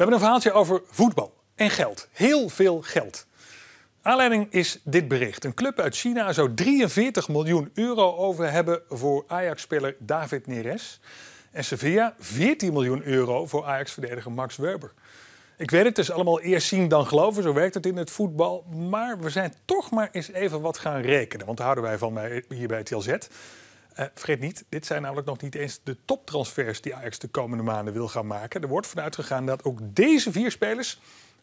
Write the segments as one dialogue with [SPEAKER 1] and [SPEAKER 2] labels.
[SPEAKER 1] We hebben een verhaaltje over voetbal en geld. Heel veel geld. Aanleiding is dit bericht. Een club uit China zou 43 miljoen euro over hebben voor Ajax-speler David Neres. En Sevilla 14 miljoen euro voor Ajax-verdediger Max Werber. Ik weet het, het is allemaal eerst zien dan geloven, zo werkt het in het voetbal. Maar we zijn toch maar eens even wat gaan rekenen, want daar houden wij van mij hier bij TLZ. Uh, eh, vergeet niet, dit zijn namelijk nog niet eens de toptransfers die Ajax de komende maanden wil gaan maken. Er wordt vanuit gegaan dat ook deze vier spelers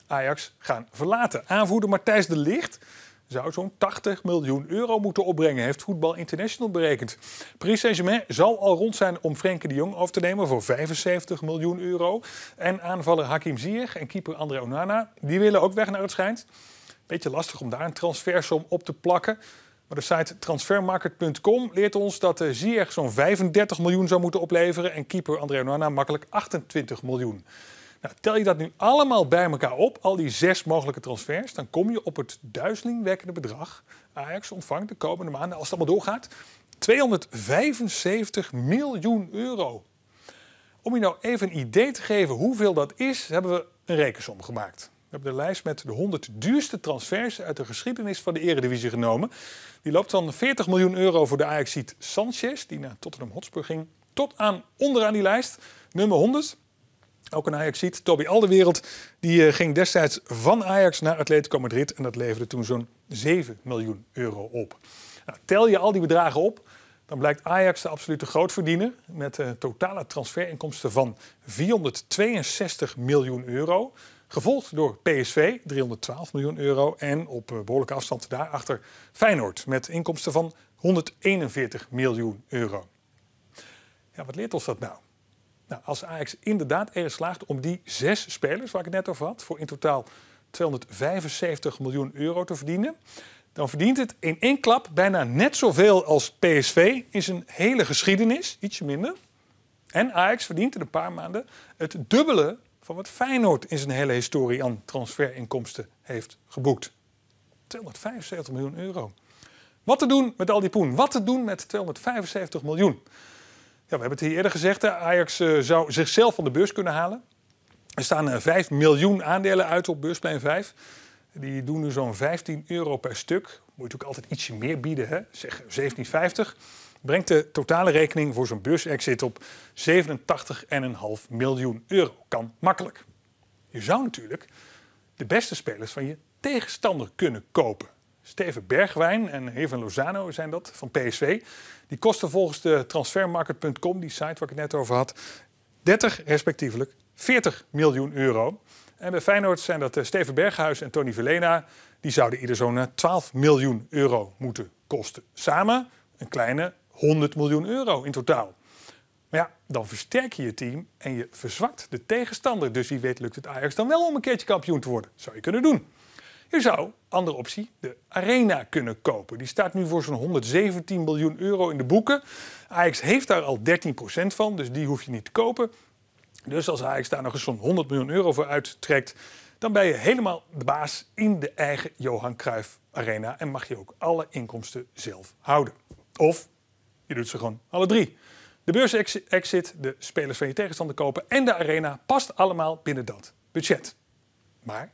[SPEAKER 1] Ajax gaan verlaten. Aanvoerder Matthijs de Ligt zou zo'n 80 miljoen euro moeten opbrengen, heeft Voetbal International berekend. Paris Saint-Germain zal al rond zijn om Frenkie de Jong over te nemen voor 75 miljoen euro. En aanvaller Hakim Ziyech en keeper André Onana, die willen ook weg naar het schijnt. Beetje lastig om daar een transfersom op te plakken. Maar de site transfermarket.com leert ons dat eh, Ziyech zo'n 35 miljoen zou moeten opleveren en keeper André Onana makkelijk 28 miljoen. Nou, tel je dat nu allemaal bij elkaar op, al die zes mogelijke transfers, dan kom je op het duizelingwekkende bedrag. Ajax ontvangt de komende maanden, als het allemaal doorgaat, 275 miljoen euro. Om je nou even een idee te geven hoeveel dat is, hebben we een rekensom gemaakt. We hebben de lijst met de 100 duurste transfers uit de geschiedenis van de Eredivisie genomen. Die loopt van 40 miljoen euro voor de Ajax Sanchez, die naar Tottenham Hotspur ging, tot aan onderaan die lijst, nummer 100. Ook een Ajaxit, Toby Alderwereld, die eh, ging destijds van Ajax naar Atletico Madrid en dat leverde toen zo'n 7 miljoen euro op. Nou, tel je al die bedragen op, dan blijkt Ajax de absolute grootverdiener met uh, totale transferinkomsten van 462 miljoen euro. Gevolgd door PSV, 312 miljoen euro. En op eh, behoorlijke afstand daarachter Feyenoord, met inkomsten van 141 miljoen euro. Ja, wat leert ons dat nou? Nou, als Ajax inderdaad erin slaagt om die zes spelers, waar ik het net over had, voor in totaal 275 miljoen euro te verdienen, dan verdient het in één klap bijna net zoveel als PSV in zijn hele geschiedenis, ietsje minder. En Ajax verdient in een paar maanden het dubbele van wat Feyenoord in zijn hele historie aan transferinkomsten heeft geboekt. 275 miljoen euro. Wat te doen met al die poen? Wat te doen met 275 miljoen? Ja, we hebben het hier eerder gezegd. Ajax eh, zou zichzelf van de beurs kunnen halen. Er staan 5 eh, miljoen aandelen uit op beursplein 5. Die doen nu zo'n 15 euro per stuk. Moet je natuurlijk altijd ietsje meer bieden, hè? zeg 17,50 brengt de totale rekening voor zo'n bus-exit op 87,5 miljoen euro. Kan makkelijk. Je zou natuurlijk de beste spelers van je tegenstander kunnen kopen. Steven Bergwijn en Heven Lozano zijn dat, van PSV. Die kosten volgens de transfermarket.com, die site waar ik het net over had, 30 respectievelijk 40 miljoen euro. En bij Feyenoord zijn dat eh, Steven Berghuis en Tony Velena. Die zouden ieder zo'n 12 eh, miljoen euro moeten kosten. Samen een kleine 100 miljoen euro in totaal. Maar ja, dan versterk je je team en je verzwakt de tegenstander. Dus wie weet lukt het Ajax dan wel om een keertje kampioen te worden. Zou je kunnen doen. Je zou, andere optie, de Arena kunnen kopen. Die staat nu voor zo'n 117 miljoen euro in de boeken. Ajax heeft daar al 13% van, dus die hoef je niet te kopen. Dus als Ajax daar nog eens zo'n 100 miljoen euro voor uittrekt... dan ben je helemaal de baas in de eigen Johan Cruijff Arena... en mag je ook alle inkomsten zelf houden. Of je doet ze gewoon alle drie. De beurs-exit, de spelers van je tegenstander kopen en de arena past allemaal binnen dat budget. Maar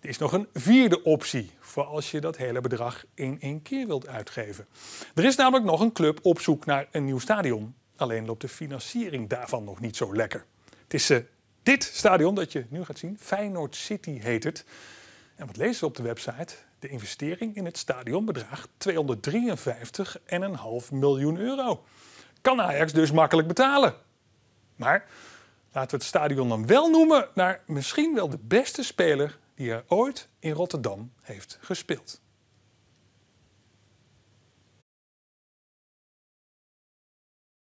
[SPEAKER 1] er is nog een vierde optie voor als je dat hele bedrag in één keer wilt uitgeven. Er is namelijk nog een club op zoek naar een nieuw stadion. Alleen loopt de financiering daarvan nog niet zo lekker. Het is eh, dit stadion dat je nu gaat zien. Feyenoord City heet het. En wat lezen ze op de website? De investering in het stadion bedraagt 253,5 miljoen euro. Kan Ajax dus makkelijk betalen. Maar laten we het stadion dan wel noemen naar misschien wel de beste speler die er ooit in Rotterdam heeft gespeeld.